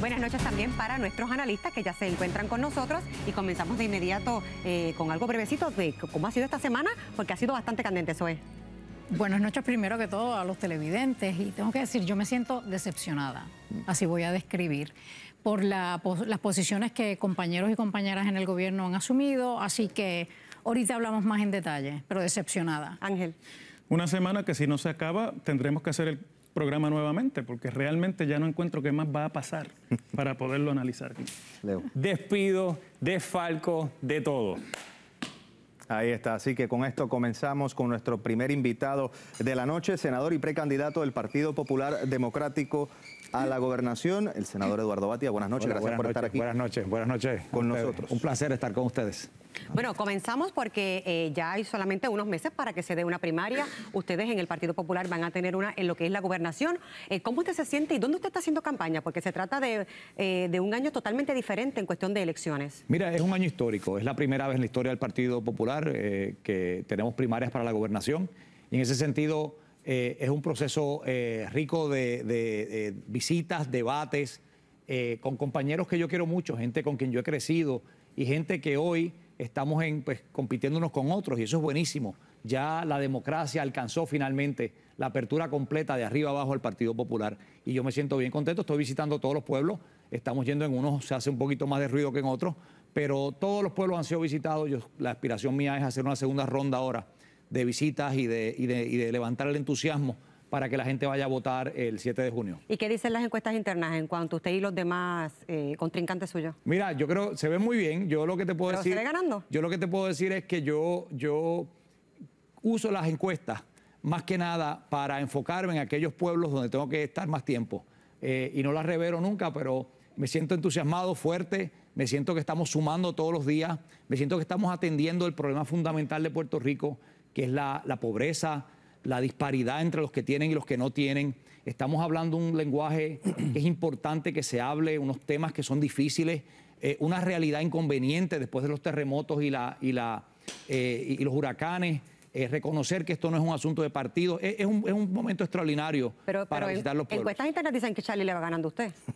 Buenas noches también para nuestros analistas que ya se encuentran con nosotros y comenzamos de inmediato eh, con algo brevecito de cómo ha sido esta semana, porque ha sido bastante candente, Zoe. Buenas noches primero que todo a los televidentes y tengo que decir, yo me siento decepcionada, así voy a describir, por las posiciones que compañeros y compañeras en el gobierno han asumido, así que ahorita hablamos más en detalle, pero decepcionada. Ángel. Una semana que si no se acaba tendremos que hacer el programa nuevamente, porque realmente ya no encuentro qué más va a pasar para poderlo analizar. Leo. Despido, desfalco, de todo. Ahí está, así que con esto comenzamos con nuestro primer invitado de la noche, senador y precandidato del Partido Popular Democrático, a la gobernación, el senador Eduardo Batia. Buenas noches, gracias por estar aquí. Buenas noches, buenas noches. Con nosotros. Un placer estar con ustedes. Bueno, comenzamos porque eh, ya hay solamente unos meses para que se dé una primaria. Ustedes en el Partido Popular van a tener una en lo que es la gobernación. Eh, ¿Cómo usted se siente y dónde usted está haciendo campaña? Porque se trata de, eh, de un año totalmente diferente en cuestión de elecciones. Mira, es un año histórico. Es la primera vez en la historia del Partido Popular que tenemos primarias para la gobernación. Y en ese sentido eh, es un proceso eh, rico de, visitas, debates, eh, con compañeros que yo quiero mucho, gente con quien yo he crecido y gente que hoy estamos pues, compitiéndonos con otros y eso es buenísimo. Ya la democracia alcanzó finalmente la apertura completa de arriba abajo al Partido Popular y yo me siento bien contento, estoy visitando todos los pueblos, estamos yendo en unos, se hace un poquito más de ruido que en otros, pero todos los pueblos han sido visitados, la aspiración mía es hacer una segunda ronda ahora de visitas y de, de, levantar el entusiasmo para que la gente vaya a votar el 7 de junio. ¿Y qué dicen las encuestas internas en cuanto a usted y los demás eh, contrincantes suyos? Mira, yo creo, se ve muy bien. Yo lo que te puedo decir. ganando. Yo lo que te puedo decir es que yo, yo uso las encuestas más que nada para enfocarme en aquellos pueblos donde tengo que estar más tiempo. Eh, y no las revero nunca, pero me siento entusiasmado, fuerte, me siento que estamos sumando todos los días, me siento que estamos atendiendo el problema fundamental de Puerto Rico, que es la, la pobreza, la disparidad entre los que tienen y los que no tienen. Estamos hablando un lenguaje que es importante que se hable, unos temas que son difíciles, eh, una realidad inconveniente después de los terremotos y, la, y, la, eh, y los huracanes. reconocer que esto no es un asunto de partido. Es, un, momento extraordinario pero, para visitar los pueblos. Encuestas internas dicen que Charlie le va ganando a usted.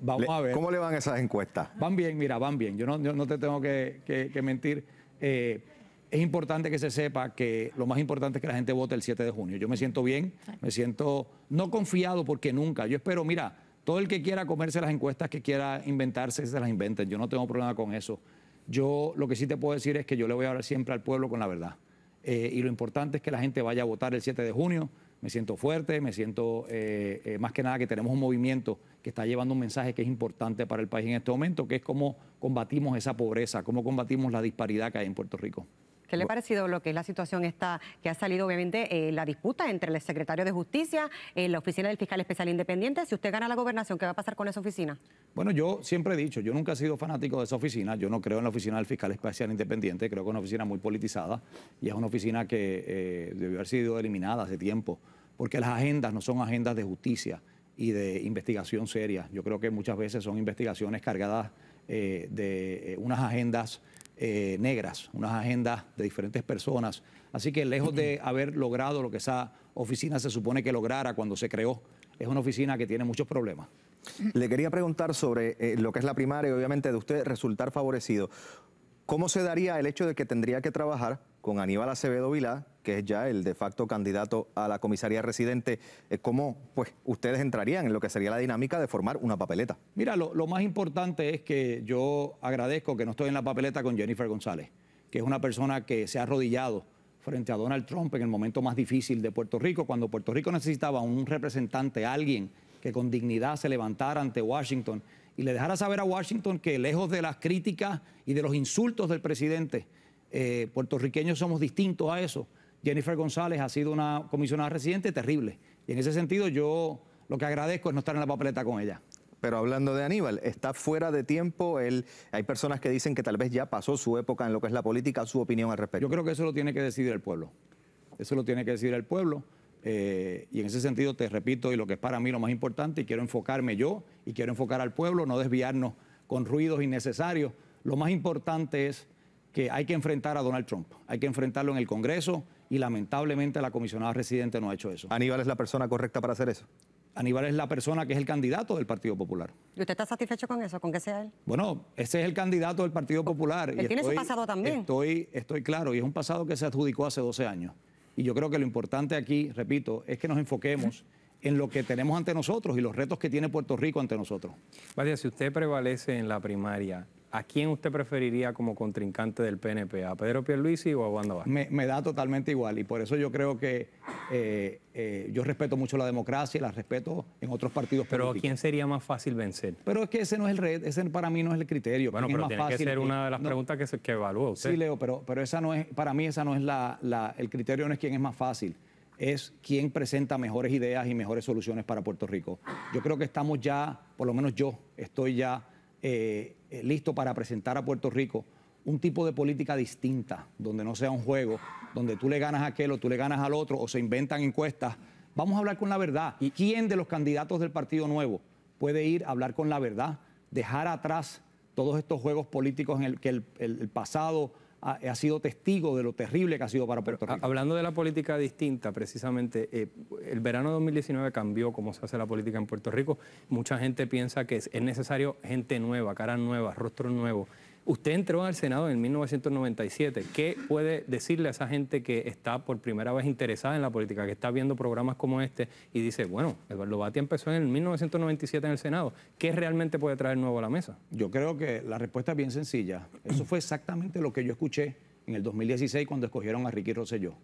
Vamos a ver. ¿Cómo le van esas encuestas? Van bien, mira, van bien. Yo no, te tengo que, que mentir. Eh, es importante que se sepa que lo más importante es que la gente vote el 7 de junio. Yo me siento bien, me siento no confiado porque nunca. Yo espero, mira, todo el que quiera comerse las encuestas, que quiera inventarse, se las inventen. Yo no tengo problema con eso. Yo lo que sí te puedo decir es que yo le voy a hablar siempre al pueblo con la verdad. Eh, y lo importante es que la gente vaya a votar el 7 de junio. Me siento fuerte, me siento eh, eh, más que nada que tenemos un movimiento que está llevando un mensaje que es importante para el país en este momento, que es cómo combatimos esa pobreza, cómo combatimos la disparidad que hay en Puerto Rico. ¿Qué le ha parecido lo que es la situación esta que ha salido, obviamente, eh, la disputa entre el secretario de Justicia, eh, la oficina del fiscal especial independiente? Si usted gana la gobernación, ¿qué va a pasar con esa oficina? Bueno, yo siempre he dicho, yo nunca he sido fanático de esa oficina. Yo no creo en la oficina del fiscal especial independiente. Creo que es una oficina muy politizada y es una oficina que eh, debió haber sido eliminada hace tiempo, porque las agendas no son agendas de justicia y de investigación seria. Yo creo que muchas veces son investigaciones cargadas de unas agendas eh, negras, unas agendas de diferentes personas. Así que lejos de haber logrado lo que esa oficina se supone que lograra cuando se creó, es una oficina que tiene muchos problemas. Le quería preguntar sobre eh, lo que es la primaria, obviamente de usted resultar favorecido. ¿Cómo se daría el hecho de que tendría que trabajar con Aníbal Acevedo Vilá, que es ya el de facto candidato a la comisaría residente, ¿cómo pues, ustedes entrarían en lo que sería la dinámica de formar una papeleta? Mira, lo, lo más importante es que yo agradezco que no estoy en la papeleta con Jennifer González, que es una persona que se ha arrodillado frente a Donald Trump en el momento más difícil de Puerto Rico, cuando Puerto Rico necesitaba un representante, alguien que con dignidad se levantara ante Washington y le dejara saber a Washington que lejos de las críticas y de los insultos del presidente, eh, puertorriqueños somos distintos a eso. Jennifer González ha sido una comisionada residente terrible. Y en ese sentido yo lo que agradezco es no estar en la papeleta con ella. Pero hablando de Aníbal, está fuera de tiempo. Él, hay personas que dicen que tal vez ya pasó su época en lo que es la política, su opinión al respecto. Yo creo que eso lo tiene que decidir el pueblo. Eso lo tiene que decidir el pueblo. Eh, y en ese sentido, te repito, y lo que es para mí lo más importante, y quiero enfocarme yo y quiero enfocar al pueblo, no desviarnos con ruidos innecesarios. Lo más importante es que hay que enfrentar a Donald Trump, hay que enfrentarlo en el Congreso y lamentablemente la comisionada residente no ha hecho eso. Aníbal es la persona correcta para hacer eso. Aníbal es la persona que es el candidato del Partido Popular. ¿Y usted está satisfecho con eso? ¿Con que sea él? Bueno, ese es el candidato del Partido pues, Popular. y tiene su pasado también. Estoy, claro, y es un pasado que se adjudicó hace 12 años. Y yo creo que lo importante aquí, repito, es que nos enfoquemos en lo que tenemos ante nosotros y los retos que tiene Puerto Rico ante nosotros. Vaya, si usted prevalece en la primaria, ¿a quién usted preferiría como contrincante del PNP? ¿A Pedro Pierluisi o a Wanda Vázquez? Me, da totalmente igual y por eso yo creo que eh, eh, yo respeto mucho la democracia y la respeto en otros partidos pero a quién sería más fácil vencer? Pero es que ese no es el red, ese para mí no es el criterio. Bueno, pero tiene que ser una de las preguntas que, se, que evalúa usted. Sí, Leo, pero, pero esa no es, para mí esa no es la, el criterio no es quién es más fácil es quién presenta mejores ideas y mejores soluciones para Puerto Rico. Yo creo que estamos ya, por lo menos yo, estoy ya eh, eh, listo para presentar a Puerto Rico un tipo de política distinta, donde no sea un juego, donde tú le ganas a aquel o tú le ganas al otro o se inventan encuestas. Vamos a hablar con la verdad. ¿Y quién de los candidatos del Partido Nuevo puede ir a hablar con la verdad, dejar atrás todos estos juegos políticos en el que el pasado ha, sido testigo de lo terrible que ha sido para Puerto Rico. hablando de la política distinta, precisamente, eh, el verano de 2019 cambió cómo se hace la política en Puerto Rico. Mucha gente piensa que es, necesario gente nueva, cara nueva, rostro nuevo. Usted entró al Senado en 1997. ¿Qué puede decirle a esa gente que está por primera vez interesada en la política, que está viendo programas como este y dice, bueno, Eduardo Batia empezó en 1997 en el Senado? ¿Qué realmente puede traer nuevo a la mesa? Yo creo que la respuesta es bien sencilla. Eso fue exactamente lo que yo escuché en el 2016 cuando escogieron a Ricky Rosselló.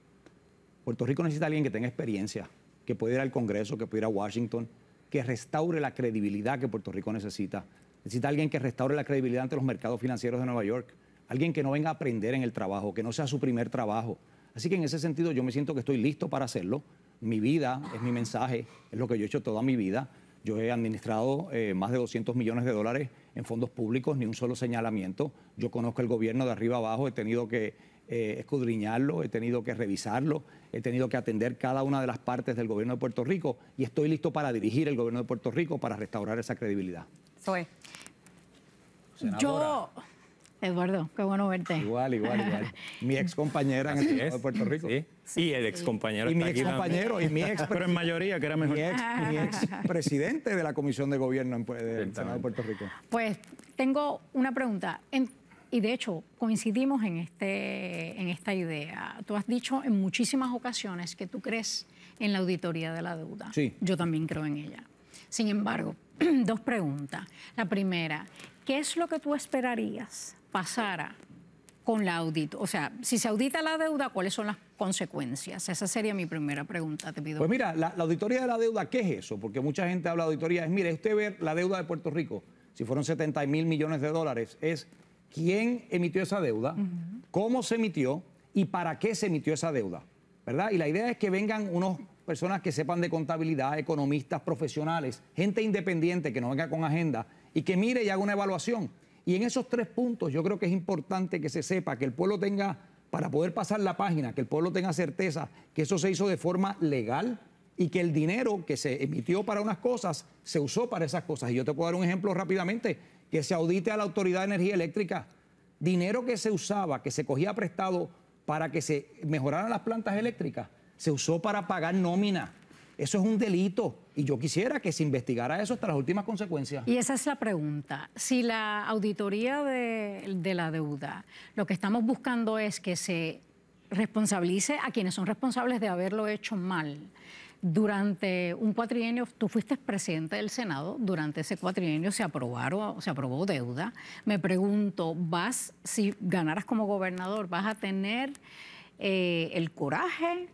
Puerto Rico necesita a alguien que tenga experiencia, que pueda ir al Congreso, que pueda ir a Washington, que restaure la credibilidad que Puerto Rico necesita Necesita alguien que restaure la credibilidad ante los mercados financieros de Nueva York. Alguien que no venga a aprender en el trabajo, que no sea su primer trabajo. Así que en ese sentido yo me siento que estoy listo para hacerlo. Mi vida es mi mensaje, es lo que yo he hecho toda mi vida. Yo he administrado eh, más de 200 millones de dólares en fondos públicos, ni un solo señalamiento. Yo conozco el gobierno de arriba abajo, he tenido que eh, escudriñarlo, he tenido que revisarlo, he tenido que atender cada una de las partes del gobierno de Puerto Rico y estoy listo para dirigir el gobierno de Puerto Rico para restaurar esa credibilidad. Yo, Eduardo, qué bueno verte. Igual, igual, igual. Mi ex compañera en el Senado de Puerto Rico. Sí. Y el ex compañero. Y mi ex y mi ex. Pero en mayoría, que era mejor. Mi ex, ex presidente de la Comisión de Gobierno en, del Senado de Puerto Rico. Pues tengo una pregunta. y de hecho, coincidimos en, este, en esta idea. Tú has dicho en muchísimas ocasiones que tú crees en la auditoría de la deuda. Sí. Yo también creo en ella. Sin embargo, dos preguntas. La primera, ¿qué es lo que tú esperarías pasara con la audit? O sea, si se audita la deuda, ¿cuáles son las consecuencias? Esa sería mi primera pregunta, te pido. Pues mira, la, auditoría de la deuda, ¿qué es eso? Porque mucha gente habla de auditoría, es, mire, usted ve la deuda de Puerto Rico, si fueron 70 mil millones de dólares, es quién emitió esa deuda, cómo se emitió y para qué se emitió esa deuda, ¿verdad? Y la idea es que vengan unos personas que sepan de contabilidad, economistas, profesionales, gente independiente que no venga con agenda y que mire y haga una evaluación. Y en esos tres puntos yo creo que es importante que se sepa, que el pueblo tenga, para poder pasar la página, que el pueblo tenga certeza que eso se hizo de forma legal y que el dinero que se emitió para unas cosas se usó para esas cosas. Y yo te puedo dar un ejemplo rápidamente, que se audite a la Autoridad de Energía Eléctrica. Dinero que se usaba, que se cogía prestado para que se mejoraran las plantas eléctricas, se usó para pagar nómina. Eso es un delito y yo quisiera que se investigara eso hasta las últimas consecuencias. Y esa es la pregunta. Si la auditoría de, la deuda, lo que estamos buscando es que se responsabilice a quienes son responsables de haberlo hecho mal. Durante un cuatrienio, tú fuiste presidente del Senado, durante ese cuatrienio se aprobaron, se aprobó deuda. Me pregunto, vas, si ganaras como gobernador, vas a tener eh, el coraje,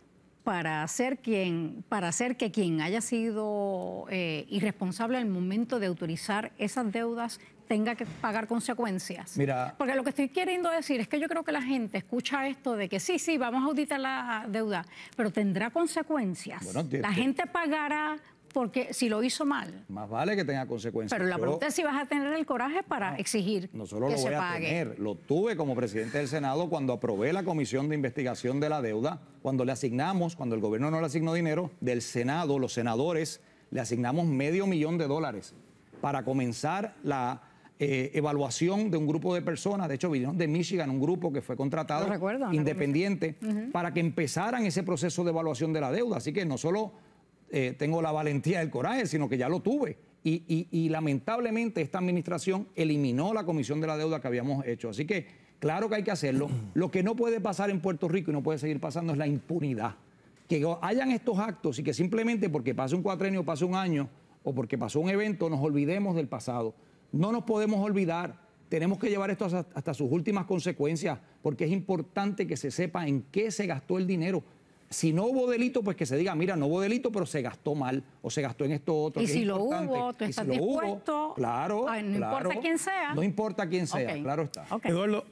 para hacer, quien, para hacer que quien haya sido eh, irresponsable al momento de autorizar esas deudas tenga que pagar consecuencias. Mira, Porque lo que estoy queriendo decir es que yo creo que la gente escucha esto de que sí, sí, vamos a auditar la deuda, pero tendrá consecuencias. la gente pagará porque si lo hizo mal. Más vale que tenga consecuencias. Pero la pregunta es si vas a tener el coraje para exigir. No solo lo voy a tener, lo tuve como presidente del Senado cuando aprobé la comisión de investigación de la deuda, cuando le asignamos, cuando el gobierno no le asignó dinero, del Senado, los senadores, le asignamos medio millón de dólares para comenzar la eh, evaluación de un grupo de personas, de hecho vinieron de Michigan, un grupo que fue contratado independiente, para que empezaran ese proceso de evaluación de la deuda. Así que no solo eh, tengo la valentía y el coraje, sino que ya lo tuve. Y, lamentablemente esta administración eliminó la comisión de la deuda que habíamos hecho. Así que claro que hay que hacerlo. Lo que no puede pasar en Puerto Rico y no puede seguir pasando es la impunidad. Que hayan estos actos y que simplemente porque pase un cuatrenio, pase un año o porque pasó un evento nos olvidemos del pasado. No nos podemos olvidar. Tenemos que llevar esto hasta sus últimas consecuencias porque es importante que se sepa en qué se gastó el dinero si no hubo delito, pues que se diga, mira, no hubo delito, pero se gastó mal o se gastó en esto otro. Y si lo hubo, tú estás dispuesto. claro, no importa quién sea. No importa quién sea, claro está.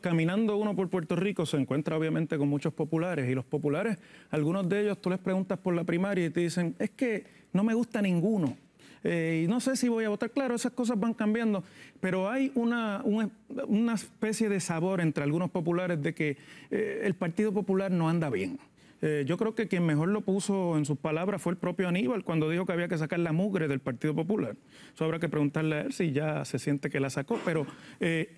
caminando uno por Puerto Rico se encuentra obviamente con muchos populares y los populares, algunos de ellos tú les preguntas por la primaria y te dicen, es que no me gusta ninguno. Eh, y no sé si voy a votar. Claro, esas cosas van cambiando, pero hay una, especie de sabor entre algunos populares de que eh, el Partido Popular no anda bien. Eh, yo creo que quien mejor lo puso en sus palabras fue el propio Aníbal cuando dijo que había que sacar la mugre del Partido Popular. Eso habrá que preguntarle a él si ya se siente que la sacó, pero... Eh,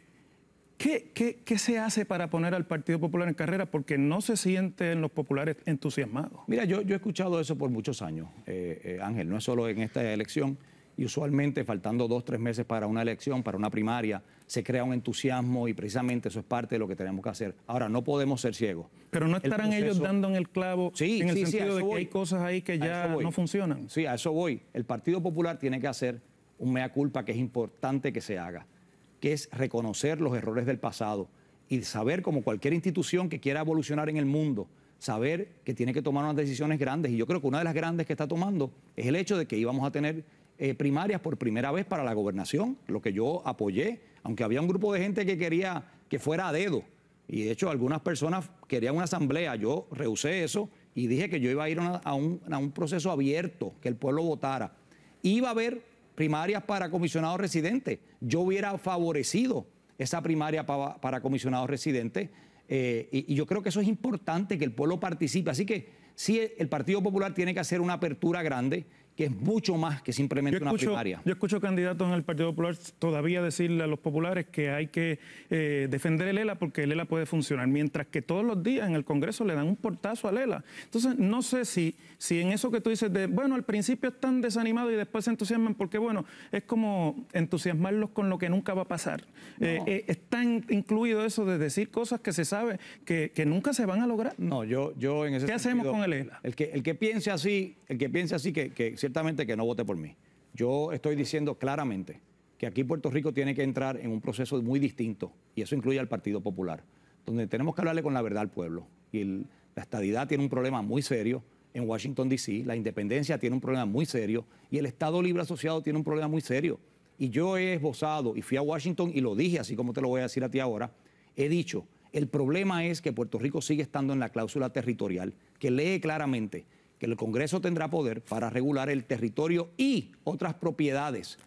¿Qué, se hace para poner al Partido Popular en carrera? Porque no se sienten los populares entusiasmados. Mira, yo, yo he escuchado eso por muchos años, eh, eh, Ángel, no es solo en esta elección. Y usualmente faltando dos, tres meses para una elección, para una primaria, se crea un entusiasmo y precisamente eso es parte de lo que tenemos que hacer. Ahora, no podemos ser ciegos. Pero no estarán ellos dando en el clavo sí, en el sentido de que hay cosas ahí que ya no funcionan. Sí, a eso voy. El Partido Popular tiene que hacer un mea culpa que es importante que se haga, que es reconocer los errores del pasado y saber, como cualquier institución que quiera evolucionar en el mundo, saber que tiene que tomar unas decisiones grandes. Y yo creo que una de las grandes que está tomando es el hecho de que íbamos a tener eh, primarias por primera vez para la gobernación, lo que yo apoyé, aunque había un grupo de gente que quería que fuera a dedo. Y de hecho algunas personas querían una asamblea, yo rehusé eso y dije que yo iba a ir a, un, proceso abierto, que el pueblo votara. Iba a haber primarias para comisionados residentes. Yo hubiera favorecido esa primaria para, comisionados residentes eh, y, y yo creo que eso es importante, que el pueblo participe. Así que sí, el Partido Popular tiene que hacer una apertura grande que es mucho más que simplemente una primaria. Yo escucho candidatos en el Partido Popular todavía decirle a los populares que hay que eh, defender el ELA porque el ELA puede funcionar, mientras que todos los días en el Congreso le dan un portazo al ELA. Entonces, no sé si, si en eso que tú dices de, bueno, al principio están desanimados y después se entusiasman, porque bueno, es como entusiasmarlos con lo que nunca va a pasar. Eh, eh, está incluido eso de decir cosas que se sabe que, nunca se van a lograr. No, yo, yo en ese ¿Qué hacemos con el ELA? El que, el que piense así, el que piense así que, que ciertamente que no vote por mí. Yo estoy diciendo claramente que aquí Puerto Rico tiene que entrar en un proceso muy distinto, y eso incluye al Partido Popular, donde tenemos que hablarle con la verdad al pueblo. Y la estadidad tiene un problema muy serio en Washington, D.C., la independencia tiene un problema muy serio, y el Estado Libre Asociado tiene un problema muy serio. Y yo he esbozado, y fui a Washington y lo dije, así como te lo voy a decir a ti ahora, he dicho, el problema es que Puerto Rico sigue estando en la cláusula territorial, que lee claramente que el Congreso tendrá poder para regular el territorio y otras propiedades.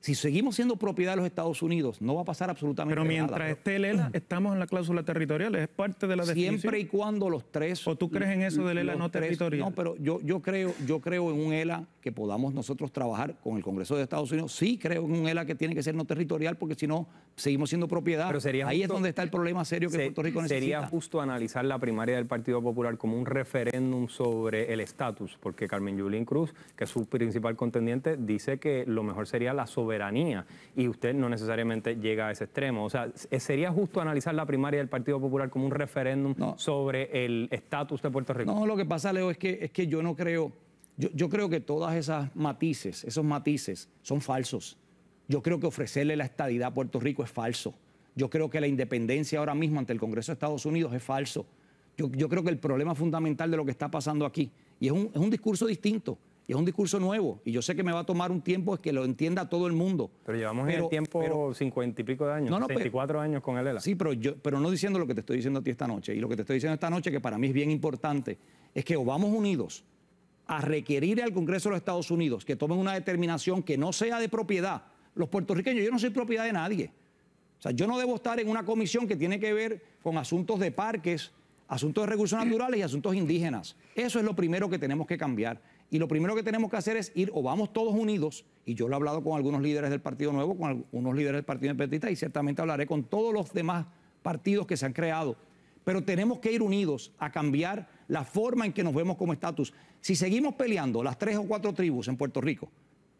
Si seguimos siendo propiedad de los Estados Unidos, no va a pasar absolutamente nada. Pero mientras esté el ELA, estamos en la cláusula territorial, es parte de la decisión. Siempre y cuando los tres... ¿O tú crees en eso del ELA no territorial? no, pero yo, yo, creo, yo creo en un ELA podamos nosotros trabajar con el Congreso de Estados Unidos. Sí creo en un ELA que tiene que ser no territorial porque si no seguimos siendo propiedad. Ahí es donde está el problema serio que Puerto Rico necesita. Sería justo analizar la primaria del Partido Popular como un referéndum sobre el estatus, porque Carmen Yulín Cruz, que es su principal contendiente, dice que lo mejor sería la soberanía y usted no necesariamente llega a ese extremo. O sea, sería justo analizar la primaria del Partido Popular como un referéndum sobre el estatus de Puerto Rico. No, lo que pasa, Leo, es que, es que yo no creo yo, creo que todas esas matices, esos matices son falsos. Yo creo que ofrecerle la estadidad a Puerto Rico es falso. Yo creo que la independencia ahora mismo ante el Congreso de Estados Unidos es falso. Yo, creo que el problema fundamental de lo que está pasando aquí, y es un, discurso distinto, y es un discurso nuevo. Y yo sé que me va a tomar un tiempo es que lo entienda todo el mundo. Pero llevamos en el tiempo cincuenta y pico de años, no, años con el ELA. Sí, pero, yo, pero no diciendo lo que te estoy diciendo a ti esta noche. Y lo que te estoy diciendo esta noche, que para mí es bien importante, es que o vamos unidos a requerir al Congreso de los Estados Unidos que tomen una determinación que no sea de propiedad. Los puertorriqueños, yo no soy propiedad de nadie. O sea, yo no debo estar en una comisión que tiene que ver con asuntos de parques, asuntos de recursos naturales y asuntos indígenas. Eso es lo primero que tenemos que cambiar. Y lo primero que tenemos que hacer es ir o vamos todos unidos, y yo lo he hablado con algunos líderes del Partido Nuevo, con algunos líderes del Partido Independentista, y ciertamente hablaré con todos los demás partidos que se han creado pero tenemos que ir unidos a cambiar la forma en que nos vemos como estatus. Si seguimos peleando las tres o cuatro tribus en Puerto Rico,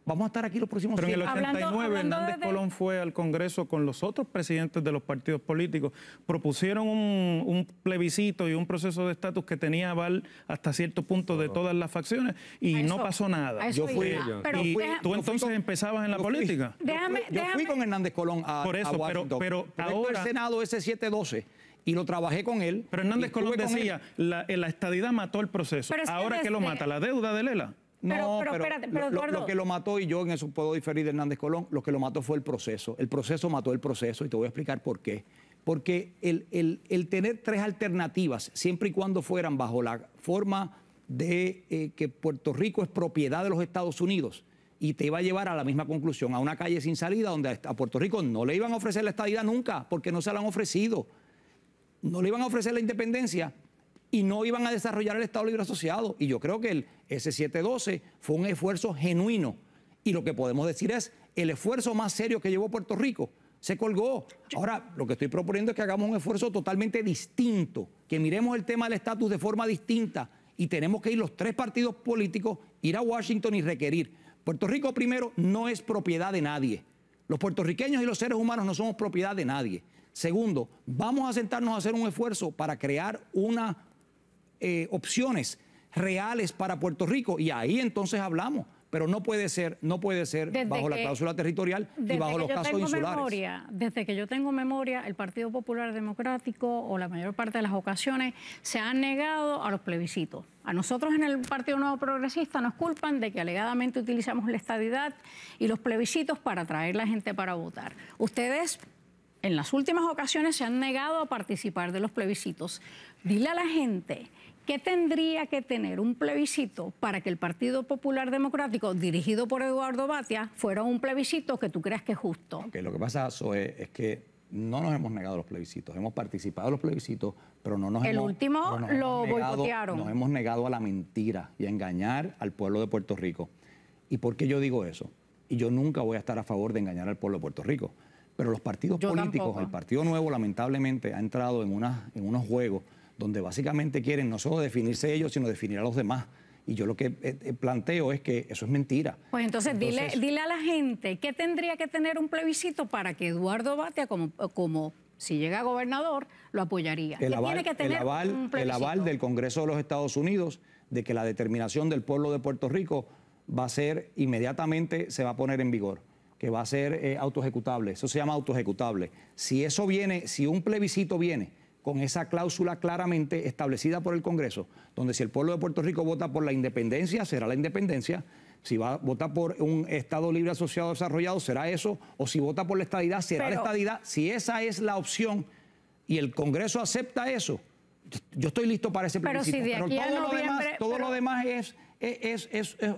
vamos a estar aquí los próximos Pero en el 89 Hernández Colón fue al Congreso con los otros presidentes de los partidos políticos. Propusieron un, plebiscito y un proceso de estatus que tenía aval hasta cierto punto de todas las facciones y no pasó nada. Yo fui. y tú entonces empezabas en la política. Déjame, yo, fui, con Hernández Colón a, Por eso, Pero, pero ahora, el Senado ese 712 y lo trabajé con él. Pero Hernández Colón decía, la, eh, la, estadidad mató el proceso. Ahora qué lo mata, la deuda de Lela. No, pero, pero, espérate, lo, que lo mató, y yo en eso puedo diferir de Hernández Colón, lo que lo mató fue el proceso. El proceso mató el proceso y te voy a explicar por qué. Porque el, tener tres alternativas, siempre y cuando fueran bajo la forma de eh, que Puerto Rico es propiedad de los Estados Unidos, y te iba a llevar a la misma conclusión, a una calle sin salida donde a Puerto Rico no le iban a ofrecer la estadidad nunca, porque no se la han ofrecido no le iban a ofrecer la independencia y no iban a desarrollar el Estado Libre Asociado. Y yo creo que el S712 fue un esfuerzo genuino. Y lo que podemos decir es el esfuerzo más serio que llevó Puerto Rico. Se colgó. Ahora, lo que estoy proponiendo es que hagamos un esfuerzo totalmente distinto, que miremos el tema del estatus de forma distinta y tenemos que ir los tres partidos políticos, ir a Washington y requerir. Puerto Rico primero no es propiedad de nadie. Los puertorriqueños y los seres humanos no somos propiedad de nadie. Segundo, vamos a sentarnos a hacer un esfuerzo para crear unas eh, opciones reales para Puerto Rico y ahí entonces hablamos. Pero no puede ser, no puede ser bajo la cláusula territorial y bajo los casos insulares. Memoria, desde que yo tengo memoria, el Partido Popular Democrático o la mayor parte de las ocasiones se han negado a los plebiscitos. A nosotros en el Partido Nuevo Progresista nos culpan de que alegadamente utilizamos la estadidad y los plebiscitos para atraer la gente para votar. Ustedes en las últimas ocasiones se han negado a participar de los plebiscitos. Dile a la gente ¿Qué tendría que tener un plebiscito para que el Partido Popular Democrático, dirigido por Eduardo Batia, fuera un plebiscito que tú creas que es justo? lo que pasa, Zoe, es que no nos hemos negado los plebiscitos. Hemos participado en los plebiscitos, pero no nos el hemos... El último lo boicotearon. Nos hemos negado a la mentira y a engañar al pueblo de Puerto Rico. ¿Y por qué yo digo eso? Y yo nunca voy a estar a favor de engañar al pueblo de Puerto Rico. Pero los partidos políticos, el Partido Nuevo lamentablemente ha entrado en, una, en unos juegos donde básicamente quieren no solo definirse ellos, sino definir a los demás. Y yo lo que eh, eh, planteo es que eso es mentira. Pues entonces, dile, dile, a la gente que tendría que tener un plebiscito para que Eduardo Batia, como, si llega a gobernador, lo apoyaría. tiene que tener el aval del Congreso de los Estados Unidos de que la determinación del pueblo de Puerto Rico va a ser inmediatamente, se va a poner en vigor que va a ser eh, ejecutable, Eso se llama ejecutable. Si eso viene, si un plebiscito viene con esa cláusula claramente establecida por el Congreso, donde si el pueblo de Puerto Rico vota por la independencia, será la independencia. Si va a por un Estado libre asociado desarrollado, será eso. O si vota por la estadidad, será la estadidad. Si esa es la opción y el Congreso acepta eso, yo estoy listo para ese plebiscito. Pero, todo, lo demás, todo lo demás es es,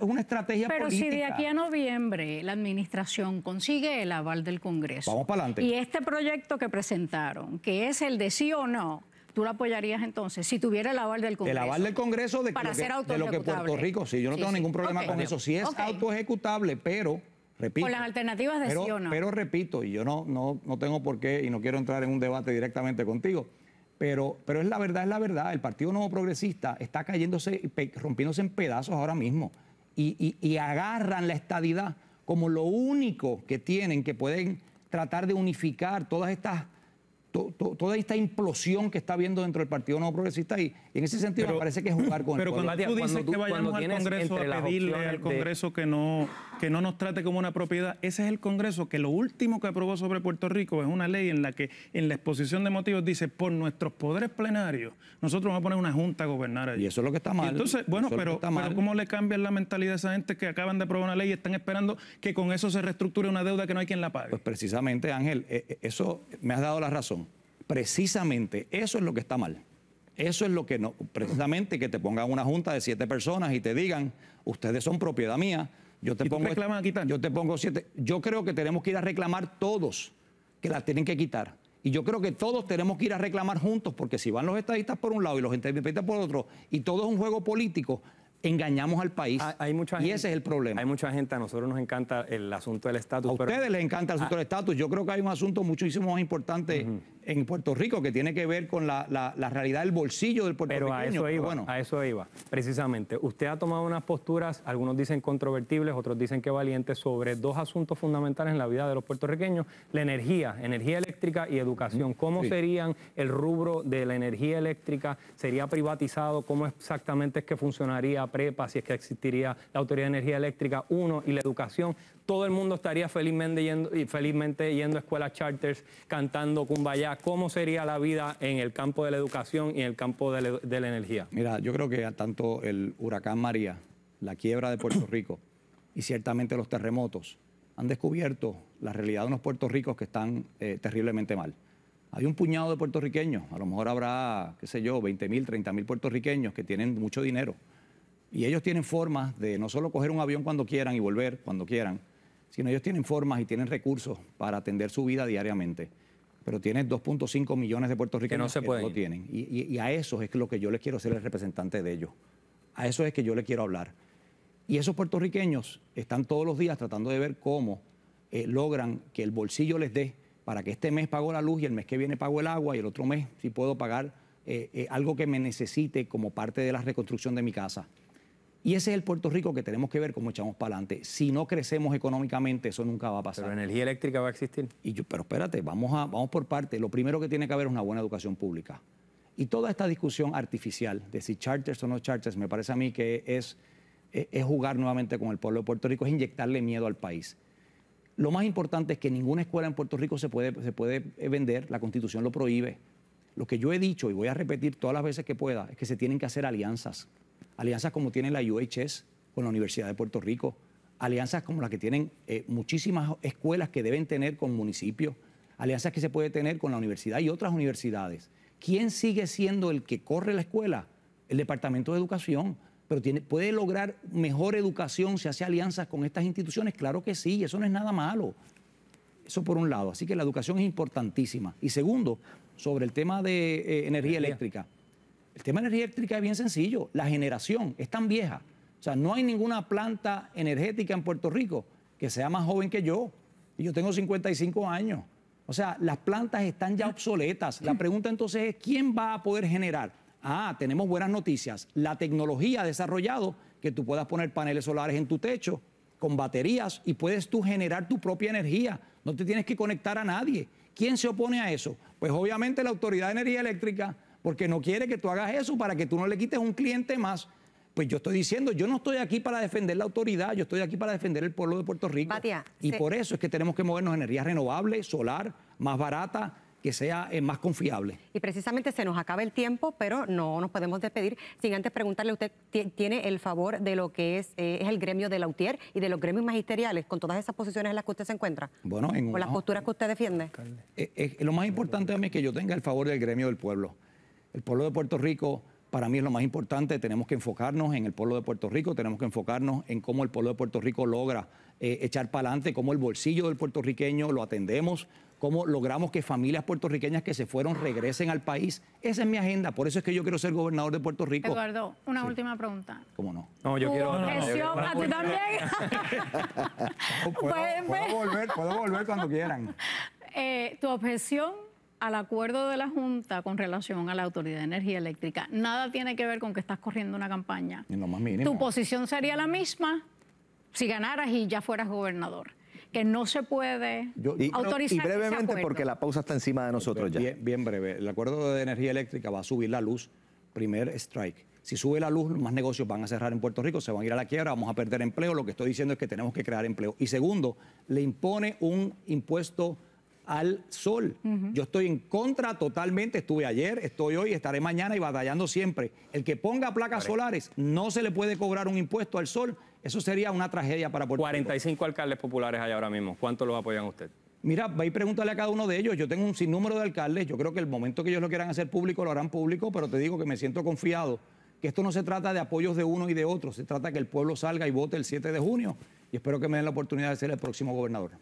una estrategia Pero política. Pero si de aquí a noviembre la administración consigue el aval del Congreso. Vamos para adelante. Y este proyecto que presentaron, que es el de sí o no, ¿Tú lo apoyarías entonces si tuviera el aval del Congreso? El aval del Congreso de, que, lo que Puerto Rico, sí, yo no tengo ningún problema con eso. Si es auto ejecutable, pero, repito. Con las alternativas de sí o no. Pero repito, y yo no, no, no tengo por qué y no quiero entrar en un debate directamente contigo. Pero, es la verdad, es la verdad. El Partido Nuevo Progresista está cayéndose, rompiéndose en pedazos ahora mismo. Y, agarran la estadidad como lo único que tienen que pueden tratar de unificar todas estas toda esta implosión que está habiendo dentro del Partido Nuevo Progresista y, en ese sentido me parece que es jugar con pero el Pero cuando tú dices que vayamos al Congreso a pedirle al Congreso que no que no nos trate como una propiedad. Ese es el Congreso que lo último que aprobó sobre Puerto Rico es una ley en la que en la exposición de motivos dice, por nuestros poderes plenarios, nosotros vamos a poner una junta a gobernar allí. Y eso es lo que está mal. entonces, bueno, pero, pero ¿cómo le cambian la mentalidad a esa gente que acaban de aprobar una ley y están esperando que con eso se reestructure una deuda que no hay quien la pague? Pues precisamente, Ángel, eh, eh, eso me has dado la razón. Precisamente eso es lo que está mal. Eso es lo que no, precisamente que te pongan una junta de siete personas y te digan, ustedes son propiedad mía, yo te, pongo, siete. Yo creo que tenemos que ir a reclamar todos, que las tienen que quitar. Y yo creo que todos tenemos que ir a reclamar juntos, porque si van los estadistas por un lado y los independientes por otro, y todo es un juego político, engañamos al país. y ese es el problema. Hay mucha gente, a nosotros nos encanta el asunto del estatus. A ustedes les encanta el asunto ah. del estatus. Yo creo que hay un asunto muchísimo más importante en Puerto Rico que tiene que ver con la, realidad del bolsillo del puertorriqueño. Pero a eso iba, a eso iba, precisamente. Usted ha tomado unas posturas, algunos dicen controvertibles, otros dicen que valientes, sobre dos asuntos fundamentales en la vida de los puertorriqueños, la energía, energía eléctrica y educación. ¿Cómo serían el rubro de la energía eléctrica? ¿Sería privatizado? ¿Cómo exactamente es que funcionaría? PREPA, si es que existiría la Autoridad de Energía Eléctrica 1 y la educación, todo el mundo estaría felizmente yendo, felizmente yendo a escuelas charters cantando cumbayá. ¿Cómo sería la vida en el campo de la educación y en el campo de la, energía? Mira, yo creo que tanto el huracán María, la quiebra de Puerto Rico y ciertamente los terremotos han descubierto la realidad de unos puertorriqueños que están eh, terriblemente mal. Hay un puñado de puertorriqueños, a lo mejor habrá, qué sé yo, 20 mil, 30 mil puertorriqueños que tienen mucho dinero, y ellos tienen formas de no solo coger un avión cuando quieran y volver cuando quieran, sino ellos tienen formas y tienen recursos para atender su vida diariamente. Pero tienen 2.5 millones de puertorriqueños que no, lo tienen. Y, a eso es lo que yo les quiero ser el representante de ellos. A eso es que yo les quiero hablar. Y esos puertorriqueños están todos los días tratando de ver cómo eh, logran que el bolsillo les dé para que este mes pago la luz y el mes que viene pago el agua y el otro mes si puedo pagar eh, eh, algo que me necesite como parte de la reconstrucción de mi casa. Y ese es el Puerto Rico que tenemos que ver cómo echamos para adelante. Si no crecemos económicamente, eso nunca va a pasar. Pero energía eléctrica va a existir. Y yo, pero espérate, vamos, a, vamos por parte. Lo primero que tiene que haber es una buena educación pública. Y toda esta discusión artificial de si charters o no charters, me parece a mí que es, jugar nuevamente con el pueblo de Puerto Rico, es inyectarle miedo al país. Lo más importante es que ninguna escuela en Puerto Rico se puede, se puede eh, vender, la constitución lo prohíbe. Lo que yo he dicho y voy a repetir todas las veces que pueda es que se tienen que hacer alianzas alianzas como tiene la UHS con la Universidad de Puerto Rico, alianzas como las que tienen eh, muchísimas escuelas que deben tener con municipios, alianzas que se puede tener con la universidad y otras universidades. ¿Quién sigue siendo el que corre la escuela? El Departamento de Educación. Pero tiene, puede lograr mejor educación si hace alianzas con estas instituciones. Claro que sí, eso no es nada malo. Eso por un lado. Así que la educación es importantísima. Y segundo, sobre el tema de eh, energía eléctrica. El tema de energía eléctrica es bien sencillo, la generación es tan vieja. O sea, no hay ninguna planta energética en Puerto Rico que sea más joven que yo. Y yo tengo 55 años. O sea, las plantas están ya obsoletas. La pregunta entonces es, ¿quién va a poder generar? Ah, tenemos buenas noticias. La tecnología ha desarrollado que tú puedas poner paneles solares en tu techo con baterías y puedes tú generar tu propia energía. No te tienes que conectar a nadie. ¿Quién se opone a eso? Pues obviamente la Autoridad de Energía Eléctrica, porque no quiere que tú hagas eso para que tú no le quites un cliente más. Pues yo estoy diciendo, yo no estoy aquí para defender la autoridad, yo estoy aquí para defender el pueblo de Puerto Rico. y por eso es que tenemos que movernos a energía renovable, solar, más barata, que sea eh, más confiable. Y precisamente se nos acaba el tiempo, pero no nos podemos despedir sin antes preguntarle, a usted tiene el favor de lo que eh, es, el gremio de Lautier y de los gremios magisteriales, con todas esas posiciones en las que usted se encuentra, bueno, en con las posturas que usted defiende. Eh, lo más importante a mí es que yo tenga el favor del gremio del pueblo. El pueblo de Puerto Rico para mí es lo más importante, tenemos que enfocarnos en el pueblo de Puerto Rico, tenemos que enfocarnos en cómo el pueblo de Puerto Rico logra eh, echar para adelante, cómo el bolsillo del puertorriqueño lo atendemos, cómo logramos que familias puertorriqueñas que se fueron regresen al país. Esa es mi agenda, por eso es que yo quiero ser gobernador de Puerto Rico. Eduardo, una última pregunta. ¿Cómo no? No, yo quiero... ¿A también? puedo, volver, puedo volver cuando quieran. Eh, ¿Tu objeción al acuerdo de la Junta con relación a la Autoridad de Energía Eléctrica. Nada tiene que ver con que estás corriendo una campaña. más mínimo. Tu posición sería la misma si ganaras y ya fueras gobernador. Que no se puede autorizar. y brevemente, porque la pausa está encima de nosotros ya. bien breve. El acuerdo de energía eléctrica va a subir la luz, primer strike. Si sube la luz, más negocios van a cerrar en Puerto Rico, se van a ir a la quiebra, vamos a perder empleo. Lo que estoy diciendo es que tenemos que crear empleo. Y segundo, le impone un impuesto al sol. Yo estoy en contra totalmente, estuve ayer, estoy hoy, estaré mañana y batallando siempre. El que ponga placas solares no se le puede cobrar un impuesto al sol. Eso sería una tragedia para Puerto 45 alcaldes populares hay ahora mismo. ¿Cuántos los apoyan usted? Mira, va y pregúntale a cada uno de ellos. Yo tengo un sinnúmero de alcaldes. Yo creo que el momento que ellos lo quieran hacer público, lo harán público, pero te digo que me siento confiado que esto no se trata de apoyos de uno y de otro. Se trata que el pueblo salga y vote el 7 de junio. Y espero que me den la oportunidad de ser el próximo gobernador.